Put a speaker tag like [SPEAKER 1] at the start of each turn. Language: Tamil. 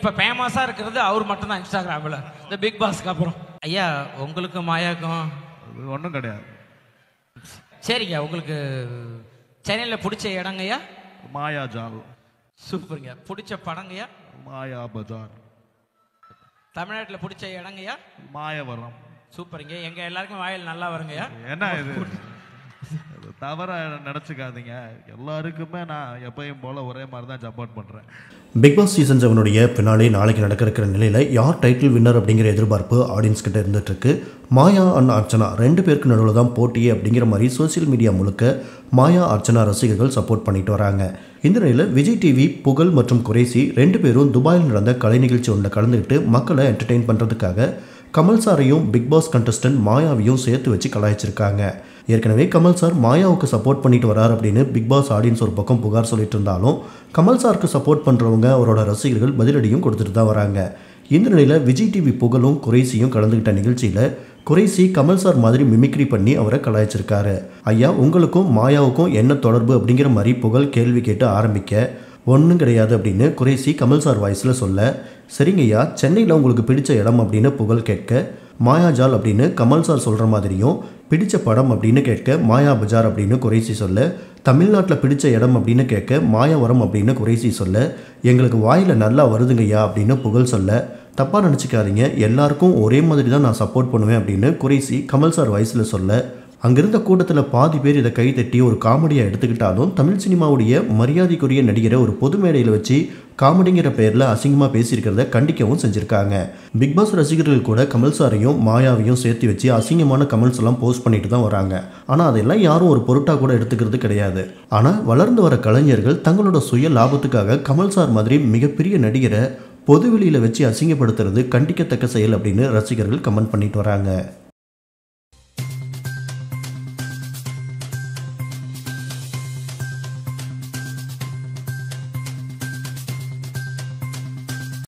[SPEAKER 1] இப்போ ஃபேமஸாக இருக்கிறது அவர் மட்டும்தான் இன்ஸ்டாகிராமில் இந்த பிக் பாஸ்க்கு அப்புறம் ஐயா உங்களுக்கு மாயாக்கும் ஒன்றும் கிடையாது சரிங்க உங்களுக்கு சென்னையில் பிடிச்ச இடங்கய்யா மாயா ஜால் சூப்பருங்க பிடிச்ச படங்கய்யா மாயா பஜார் தமிழ்நாட்டில் பிடிச்ச இடங்கய்யா மாயவரம் சூப்பருங்க எங்கள் எல்லாருக்கும் வாயில் நல்லா வருங்கய்யா என்ன இது தவறாக நினச்சிக்காதீங்க எல்லாருக்குமே நான் எப்பயும் போல் ஒரே மாதிரி தான் சப்போர்ட் பண்ணுறேன்
[SPEAKER 2] பிக் பாஸ் சீசன் செவனுடைய பின்னாடி நாளைக்கு நடக்க இருக்கிற நிலையில் யார் டைட்டில் வின்னர் அப்படிங்கிற எதிர்பார்ப்பு ஆடியன்ஸ் கிட்ட இருந்துகிட்ருக்கு மாயா அண்ட் அர்ச்சனா ரெண்டு பேருக்கு நடுவில் தான் போட்டி அப்படிங்கிற மாதிரி சோசியல் மீடியா முழுக்க மாயா அர்ச்சனா ரசிகர்கள் சப்போர்ட் பண்ணிட்டு வராங்க இந்த நிலையில் விஜய் டிவி புகழ் மற்றும் குறைசி ரெண்டு பேரும் துபாயில் நடந்த கலை நிகழ்ச்சி ஒன்றில் கலந்துக்கிட்டு மக்களை என்டர்டெயின் பண்ணுறதுக்காக கமல் சாரையும் பிக் பாஸ் கண்டஸ்டன்ட் மாயாவையும் சேர்த்து வச்சு கலாய்ச்சிருக்காங்க ஏற்கனவே கமல் சார் மாயாவுக்கு சப்போர்ட் பண்ணிட்டு வரார் அப்படின்னு பிக் பாஸ் ஆடியன்ஸ் ஒரு பக்கம் புகார் சொல்லிட்டு இருந்தாலும் கமல் சாருக்கு சப்போர்ட் பண்ணுறவங்க அவரோட ரசிகர்கள் பதிலடியும் கொடுத்துட்டு தான் வராங்க இந்த நிலையில் விஜய் டிவி புகழும் குறைசியும் கலந்துக்கிட்ட நிகழ்ச்சியில் குறைசி கமல் சார் மாதிரி மிமிக்ரி பண்ணி அவரை கலாய்ச்சிருக்காரு ஐயா உங்களுக்கும் மாயாவுக்கும் என்ன தொடர்பு அப்படிங்கிற மாதிரி புகழ் கேள்வி கேட்டு ஆரம்பிக்க ஒன்றும் கிடையாது அப்படின்னு குறைசி கமல் சார் வாய்ஸில் சொல்ல சரிங்கய்யா சென்னையில் உங்களுக்கு பிடிச்ச இடம் அப்படின்னு புகழ் கேட்க மாயாஜால் அப்படின்னு கமல் சார் சொல்கிற மாதிரியும் பிடிச்ச படம் அப்படின்னு கேட்க மாயா பஜார் அப்படின்னு குறைசி சொல்ல தமிழ்நாட்டில் பிடிச்ச இடம் அப்படின்னு கேட்க மாயாவரம் அப்படின்னு குறைசி சொல்ல எங்களுக்கு வாயில் நல்லா வருதுங்கய்யா அப்படின்னு புகழ் சொல்ல தப்பாக நினச்சிக்காதீங்க எல்லாருக்கும் ஒரே மாதிரி தான் நான் சப்போர்ட் பண்ணுவேன் அப்படின்னு குறைசி கமல் சார் வயசில் சொல்ல அங்கிருந்த கூட்டத்தில் பாதி பேர் இதை கைதட்டி ஒரு காமெடியாக எடுத்துக்கிட்டாலும் தமிழ் சினிமாவுடைய மரியாதைக்குரிய நடிகரை ஒரு பொது மேடையில் வச்சு காமெடிங்கிற பேரில் அசிங்கமாக பேசியிருக்கிறத கண்டிக்கவும் செஞ்சுருக்காங்க பிக் பாஸ் ரசிகர்கள் கூட கமல் சாரையும் மாயாவையும் சேர்த்து வச்சு அசிங்கமான கமெண்ட்ஸ் எல்லாம் போஸ்ட் பண்ணிட்டு தான் வராங்க ஆனால் அதெல்லாம் யாரும் ஒரு பொருட்டாக கூட எடுத்துக்கிறது கிடையாது ஆனால் வளர்ந்து வர கலைஞர்கள் தங்களோட சுய லாபத்துக்காக கமல் சார் மாதிரி மிகப்பெரிய நடிகரை பொதுவெளியில் வச்சு அசிங்கப்படுத்துறது கண்டிக்கத்தக்க செயல் அப்படின்னு ரசிகர்கள் கமெண்ட் பண்ணிட்டு வராங்க